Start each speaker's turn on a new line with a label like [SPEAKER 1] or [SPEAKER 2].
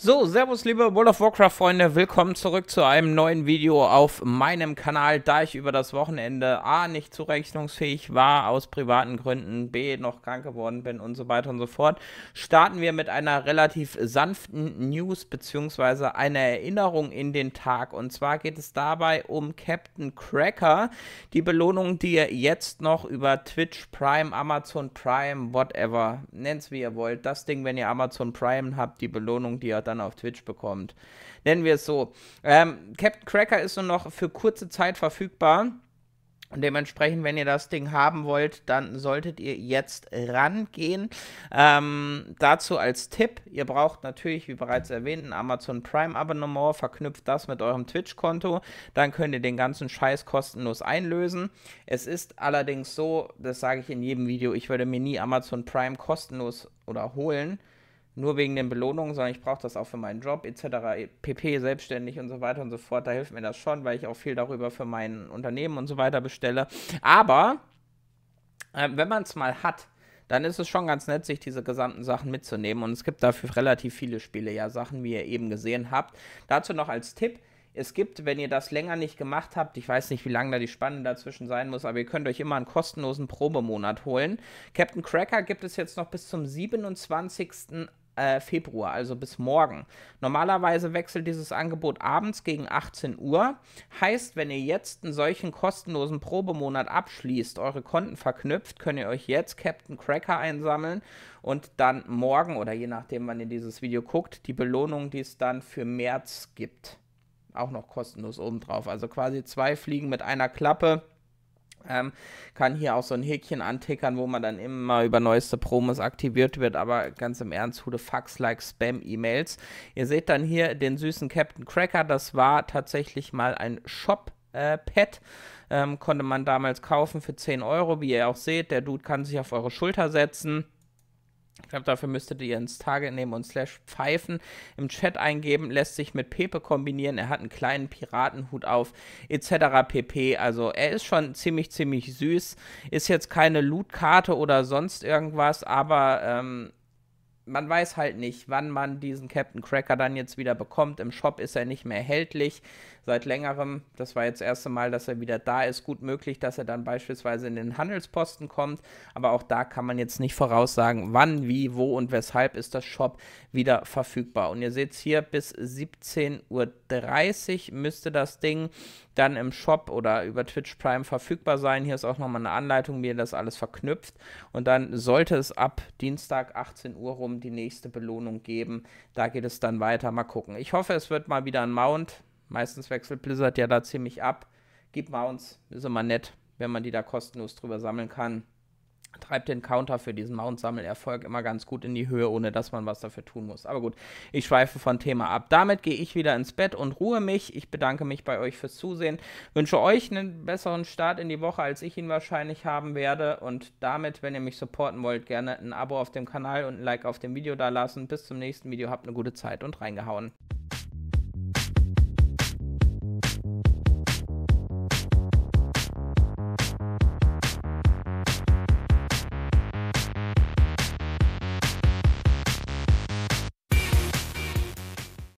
[SPEAKER 1] So, servus liebe World of Warcraft Freunde, willkommen zurück zu einem neuen Video auf meinem Kanal, da ich über das Wochenende A nicht zurechnungsfähig war aus privaten Gründen, B noch krank geworden bin und so weiter und so fort, starten wir mit einer relativ sanften News bzw. einer Erinnerung in den Tag und zwar geht es dabei um Captain Cracker, die Belohnung, die ihr jetzt noch über Twitch Prime, Amazon Prime, whatever, nennt's wie ihr wollt, das Ding, wenn ihr Amazon Prime habt, die Belohnung, die ihr dann auf Twitch bekommt. Nennen wir es so. Ähm, Captain Cracker ist nur noch für kurze Zeit verfügbar. Und dementsprechend, wenn ihr das Ding haben wollt, dann solltet ihr jetzt rangehen. Ähm, dazu als Tipp, ihr braucht natürlich, wie bereits erwähnt, ein Amazon Prime Abonnement, verknüpft das mit eurem Twitch-Konto, dann könnt ihr den ganzen Scheiß kostenlos einlösen. Es ist allerdings so, das sage ich in jedem Video, ich würde mir nie Amazon Prime kostenlos oder holen, nur wegen den Belohnungen, sondern ich brauche das auch für meinen Job etc. pp, selbstständig und so weiter und so fort. Da hilft mir das schon, weil ich auch viel darüber für mein Unternehmen und so weiter bestelle. Aber äh, wenn man es mal hat, dann ist es schon ganz nett, sich diese gesamten Sachen mitzunehmen. Und es gibt dafür relativ viele Spiele, ja, Sachen, wie ihr eben gesehen habt. Dazu noch als Tipp. Es gibt, wenn ihr das länger nicht gemacht habt, ich weiß nicht, wie lange da die Spanne dazwischen sein muss, aber ihr könnt euch immer einen kostenlosen Probemonat holen. Captain Cracker gibt es jetzt noch bis zum 27 äh, Februar, also bis morgen. Normalerweise wechselt dieses Angebot abends gegen 18 Uhr. Heißt, wenn ihr jetzt einen solchen kostenlosen Probemonat abschließt, eure Konten verknüpft, könnt ihr euch jetzt Captain Cracker einsammeln und dann morgen oder je nachdem, wann ihr dieses Video guckt, die Belohnung, die es dann für März gibt. Auch noch kostenlos obendrauf. Also quasi zwei Fliegen mit einer Klappe ähm, kann hier auch so ein Häkchen antickern, wo man dann immer über neueste Promos aktiviert wird, aber ganz im Ernst, who the fucks like Spam-E-Mails. Ihr seht dann hier den süßen Captain Cracker, das war tatsächlich mal ein Shop äh, Pad. Ähm, konnte man damals kaufen für 10 Euro, wie ihr auch seht. Der Dude kann sich auf eure Schulter setzen. Ich glaube, dafür müsstet ihr ins Target nehmen und slash pfeifen im Chat eingeben, lässt sich mit Pepe kombinieren, er hat einen kleinen Piratenhut auf, etc. pp. Also er ist schon ziemlich, ziemlich süß, ist jetzt keine Loot-Karte oder sonst irgendwas, aber ähm, man weiß halt nicht, wann man diesen Captain Cracker dann jetzt wieder bekommt. Im Shop ist er nicht mehr erhältlich seit längerem. Das war jetzt das erste Mal, dass er wieder da ist. Gut möglich, dass er dann beispielsweise in den Handelsposten kommt. Aber auch da kann man jetzt nicht voraussagen, wann, wie, wo und weshalb ist das Shop wieder verfügbar. Und ihr seht es hier, bis 17.30 Uhr müsste das Ding dann im Shop oder über Twitch Prime verfügbar sein. Hier ist auch nochmal eine Anleitung, wie ihr das alles verknüpft. Und dann sollte es ab Dienstag 18 Uhr rum die nächste Belohnung geben. Da geht es dann weiter. Mal gucken. Ich hoffe, es wird mal wieder ein Mount. Meistens wechselt Blizzard ja da ziemlich ab. Gib Mounts, ist immer nett, wenn man die da kostenlos drüber sammeln kann treibt den Counter für diesen Mount-Sammelerfolg immer ganz gut in die Höhe, ohne dass man was dafür tun muss. Aber gut, ich schweife von Thema ab. Damit gehe ich wieder ins Bett und ruhe mich. Ich bedanke mich bei euch fürs Zusehen, wünsche euch einen besseren Start in die Woche, als ich ihn wahrscheinlich haben werde. Und damit, wenn ihr mich supporten wollt, gerne ein Abo auf dem Kanal und ein Like auf dem Video da lassen. Bis zum nächsten Video, habt eine gute Zeit und reingehauen.